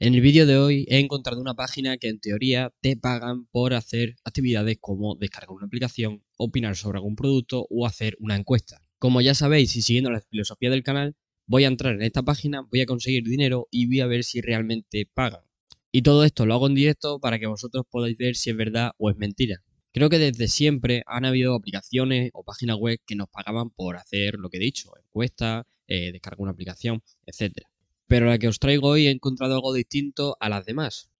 En el vídeo de hoy he encontrado una página que en teoría te pagan por hacer actividades como descargar una aplicación, opinar sobre algún producto o hacer una encuesta. Como ya sabéis y siguiendo la filosofía del canal, voy a entrar en esta página, voy a conseguir dinero y voy a ver si realmente pagan. Y todo esto lo hago en directo para que vosotros podáis ver si es verdad o es mentira. Creo que desde siempre han habido aplicaciones o páginas web que nos pagaban por hacer lo que he dicho, encuestas, eh, descargar una aplicación, etcétera pero la que os traigo hoy he encontrado algo distinto a las demás.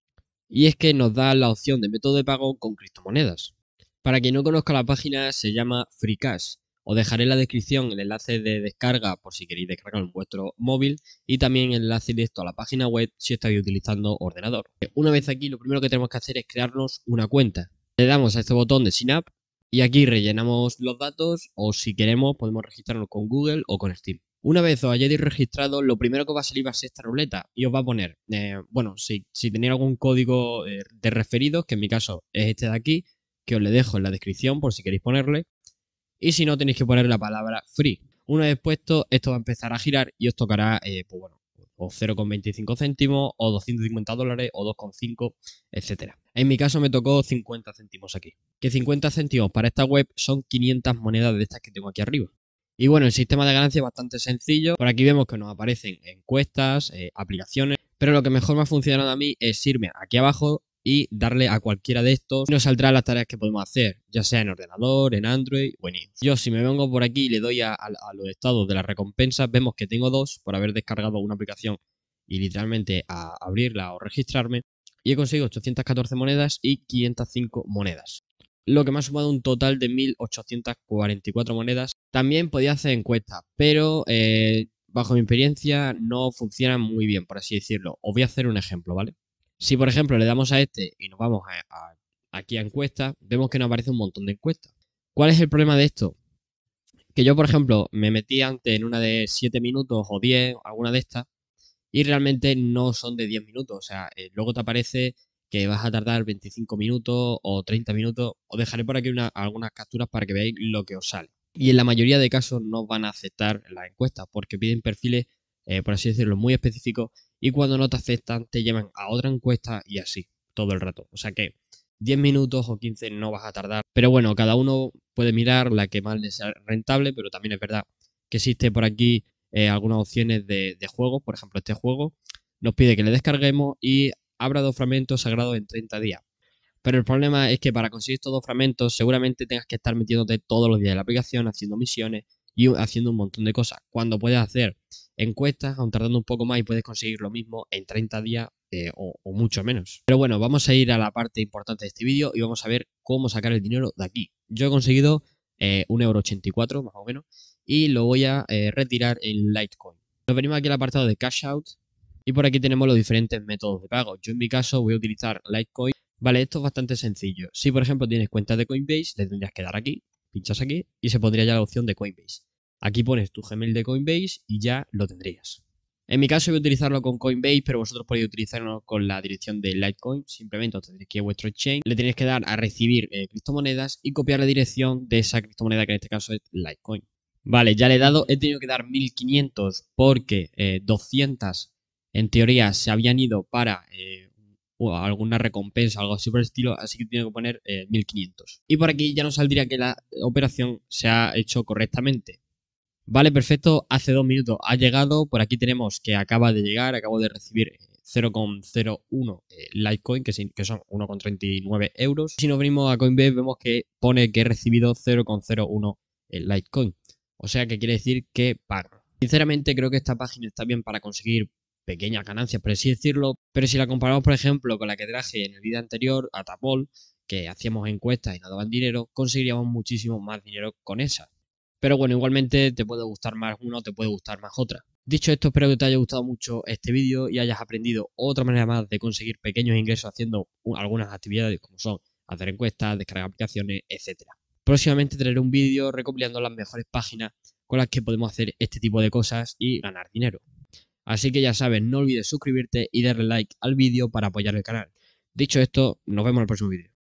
Y es que nos da la opción de método de pago con criptomonedas. Para quien no conozca la página, se llama FreeCash. Os dejaré en la descripción el enlace de descarga por si queréis descargarlo en vuestro móvil y también el enlace directo a la página web si estáis utilizando ordenador. Una vez aquí, lo primero que tenemos que hacer es crearnos una cuenta. Le damos a este botón de Synap y aquí rellenamos los datos o si queremos podemos registrarnos con Google o con Steam. Una vez os hayáis registrado, lo primero que va a salir va a ser esta ruleta y os va a poner, eh, bueno, si, tenéis algún código eh, de referidos, que en mi caso es este de aquí, que os le dejo en la descripción por si queréis ponerle, y si no tenéis que poner la palabra free. Una vez puesto, esto va a empezar a girar y os tocará, eh, pues bueno, o 0,25 céntimos, o 250 dólares, o 2,5, etc. En mi caso me tocó 50 céntimos aquí. Que 50 céntimos para esta web son 500 monedas de estas que tengo aquí arriba. Y bueno, el sistema de ganancia es bastante sencillo. Por aquí vemos que nos aparecen encuestas, eh, aplicaciones, pero lo que mejor me ha funcionado a mí es irme aquí abajo y darle a cualquiera de estos. y Nos saldrán las tareas que podemos hacer, ya sea en ordenador, en Android o en Yo si me vengo por aquí y le doy a, a los estados de las recompensas, vemos que tengo dos por haber descargado una aplicación y literalmente a abrirla o registrarme. Y he conseguido 814 monedas y 505 monedas lo que me ha sumado un total de 1.844 monedas. También podía hacer encuestas, pero eh, bajo mi experiencia no funcionan muy bien, por así decirlo. Os voy a hacer un ejemplo, ¿vale? Si por ejemplo le damos a este y nos vamos aquí a encuestas, vemos que nos aparece un montón de encuestas. ¿Cuál es el problema de esto? Que yo, por ejemplo, me metí antes en una de 7 minutos o 10, alguna de estas, y realmente no son de 10 minutos. O sea, eh, luego te aparece que vas a tardar 25 minutos o 30 minutos. Os dejaré por aquí una, algunas capturas para que veáis lo que os sale. Y en la mayoría de casos no van a aceptar las encuestas porque piden perfiles, eh, por así decirlo, muy específicos y cuando no te aceptan te llevan a otra encuesta y así todo el rato. O sea que 10 minutos o 15 no vas a tardar. Pero bueno, cada uno puede mirar la que más le sea rentable, pero también es verdad que existe por aquí eh, algunas opciones de, de juegos, por ejemplo este juego nos pide que le descarguemos y Habrá dos fragmentos sagrados en 30 días. Pero el problema es que para conseguir estos dos fragmentos seguramente tengas que estar metiéndote todos los días en la aplicación, haciendo misiones y haciendo un montón de cosas. Cuando puedes hacer encuestas, aun tardando un poco más y puedes conseguir lo mismo en 30 días eh, o, mucho menos. Pero bueno, vamos a ir a la parte importante de este vídeo y vamos a ver cómo sacar el dinero de aquí. Yo he conseguido eh, 1,84€ más o menos, y lo voy a eh, retirar en Litecoin. Nos venimos aquí al apartado de Cash Out y por aquí tenemos los diferentes métodos de pago. Yo en mi caso voy a utilizar Litecoin. Vale, esto es bastante sencillo. Si por ejemplo tienes cuenta de Coinbase, le tendrías que dar aquí, pinchas aquí y se pondría ya la opción de Coinbase. Aquí pones tu Gmail de Coinbase y ya lo tendrías. En mi caso voy a utilizarlo con Coinbase, pero vosotros podéis utilizarlo con la dirección de Litecoin. Simplemente os tendréis que ir a vuestro exchange, le tenéis que dar a recibir eh, criptomonedas y copiar la dirección de esa criptomoneda que en este caso es Litecoin. Vale, ya le he dado, he tenido que dar 1500 porque 200 eh, en teoría se habían ido para eh, alguna recompensa, algo así por el estilo, así que tiene que poner 1500. Eh, y por aquí ya nos saldría que la operación se ha hecho correctamente. Vale, perfecto, hace dos minutos ha llegado, por aquí tenemos que acaba de llegar, acabo de recibir 0,01 eh, Litecoin, que, son 1,39 euros. Si nos venimos a Coinbase vemos que pone que he recibido 0,01 Litecoin, o sea que quiere decir que pago. Sinceramente creo que esta página está bien para conseguir pequeñas ganancias, por así decirlo. Pero si la comparamos, por ejemplo, con la que traje en el vídeo anterior a Tapol, que hacíamos encuestas y nos daban dinero, conseguiríamos muchísimo más dinero con esa. Pero bueno, igualmente te puede gustar más una o te puede gustar más otra. Dicho esto, espero que te haya gustado mucho este vídeo y hayas aprendido otra manera más de conseguir pequeños ingresos haciendo algunas actividades como son hacer encuestas, descargar aplicaciones, etc. Próximamente traeré un vídeo recopilando las mejores páginas con las que podemos hacer este tipo de cosas y ganar dinero. Así que ya sabes, no olvides suscribirte y darle like al vídeo para apoyar el canal. Dicho esto, nos vemos en el próximo vídeo.